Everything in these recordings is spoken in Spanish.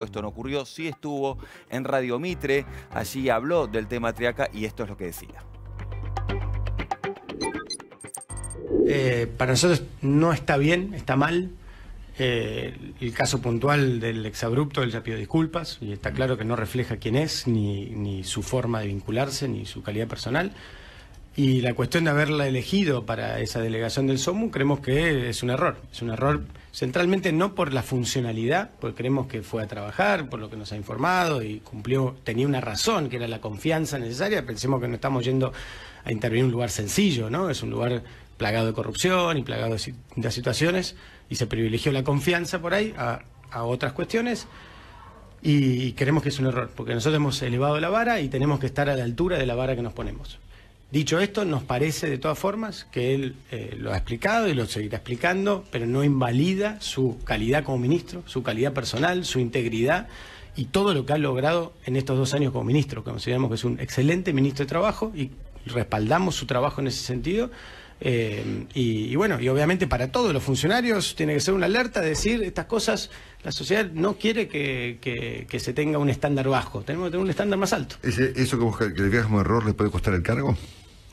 Esto no ocurrió, sí estuvo en Radio Mitre, allí habló del tema Triaca y esto es lo que decía. Eh, para nosotros no está bien, está mal. Eh, el caso puntual del exabrupto, él ya pidió disculpas y está claro que no refleja quién es, ni su forma de vincularse, ni su calidad personal. Y la cuestión de haberla elegido para esa delegación del SOMU creemos que es un error. Es un error centralmente no por la funcionalidad, porque creemos que fue a trabajar, por lo que nos ha informado y cumplió, tenía una razón, que era la confianza necesaria. Pensemos que no estamos yendo a intervenir en un lugar sencillo, ¿no? Es un lugar plagado de corrupción y plagado de, situaciones y se privilegió la confianza por ahí a otras cuestiones y creemos que es un error, porque nosotros hemos elevado la vara y tenemos que estar a la altura de la vara que nos ponemos. Dicho esto, nos parece de todas formas que él eh, lo ha explicado y lo seguirá explicando, pero no invalida su calidad como ministro, su calidad personal, su integridad y todo lo que ha logrado en estos dos años como ministro. Consideramos que es un excelente ministro de Trabajo y respaldamos su trabajo en ese sentido. Eh, y, bueno, y obviamente para todos los funcionarios tiene que ser una alerta, decir estas cosas, la sociedad no quiere que, se tenga un estándar bajo, tenemos que tener un estándar más alto. ¿Eso que le veas como error le puede costar el cargo?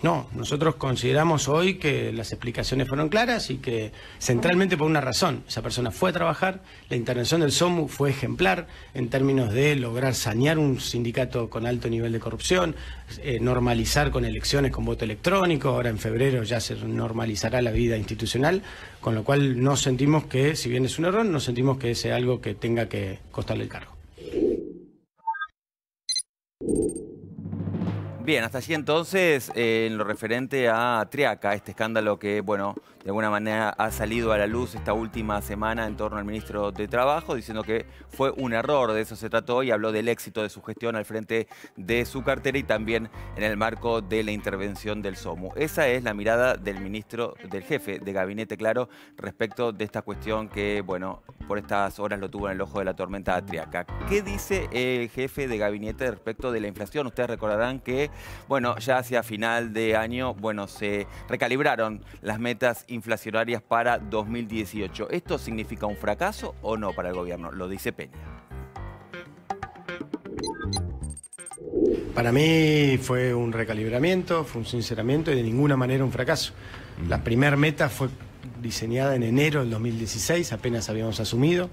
No, nosotros consideramos hoy que las explicaciones fueron claras y que centralmente por una razón. Esa persona fue a trabajar, la intervención del SOMU fue ejemplar en términos de lograr sanear un sindicato con alto nivel de corrupción, eh, normalizar con elecciones con voto electrónico, ahora en febrero ya se normalizará la vida institucional, con lo cual no sentimos que, si bien es un error, no sentimos que sea algo que tenga que costarle el cargo. Bien, hasta allí entonces, eh, en lo referente a Triaca, este escándalo que, bueno, de alguna manera ha salido a la luz esta última semana en torno al ministro de Trabajo, diciendo que fue un error, de eso se trató, y habló del éxito de su gestión al frente de su cartera y también en el marco de la intervención del SOMU. Esa es la mirada del ministro, del jefe de gabinete, claro, respecto de esta cuestión que, bueno, por estas horas lo tuvo en el ojo de la tormenta Triaca. ¿Qué dice el jefe de gabinete respecto de la inflación? Ustedes recordarán que bueno, ya hacia final de año, bueno, se recalibraron las metas inflacionarias para 2018. ¿Esto significa un fracaso o no para el gobierno? Lo dice Peña. Para mí fue un recalibramiento, fue un sinceramiento y de ninguna manera un fracaso. La primera meta fue diseñada en enero del 2016, apenas habíamos asumido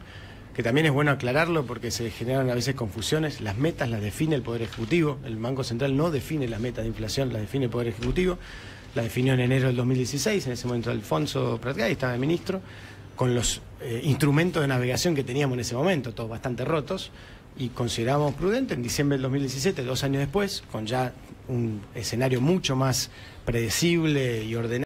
que también es bueno aclararlo porque se generan a veces confusiones. Las metas las define el Poder Ejecutivo, el Banco Central no define las metas de inflación, las define el Poder Ejecutivo, la definió en enero del 2016, en ese momento Alfonso Pratgay estaba de ministro, con los eh, instrumentos de navegación que teníamos en ese momento, todos bastante rotos, y consideramos prudente en diciembre del 2017, dos años después, con ya un escenario mucho más predecible y ordenado.